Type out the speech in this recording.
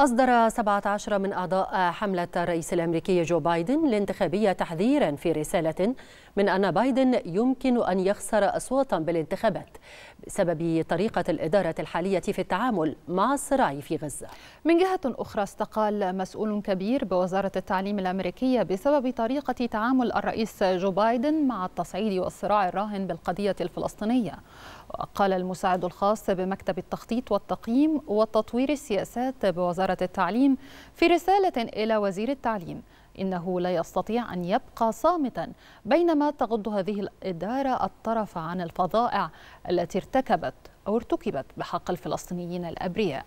أصدر 17 من أعضاء حملة الرئيس الأمريكي جو بايدن الانتخابية تحذيرا في رسالة من أن بايدن يمكن أن يخسر أصواتا بالانتخابات بسبب طريقة الإدارة الحالية في التعامل مع الصراع في غزة من جهة أخرى استقال مسؤول كبير بوزارة التعليم الأمريكية بسبب طريقة تعامل الرئيس جو بايدن مع التصعيد والصراع الراهن بالقضية الفلسطينية وقال المساعد الخاص بمكتب التخطيط والتقييم وتطوير السياسات بوزارة وزارة التعليم في رسالة إلى وزير التعليم إنه لا يستطيع أن يبقى صامتا بينما تغض هذه الإدارة الطرف عن الفظائع التي ارتكبت أو ارتكبت بحق الفلسطينيين الأبرياء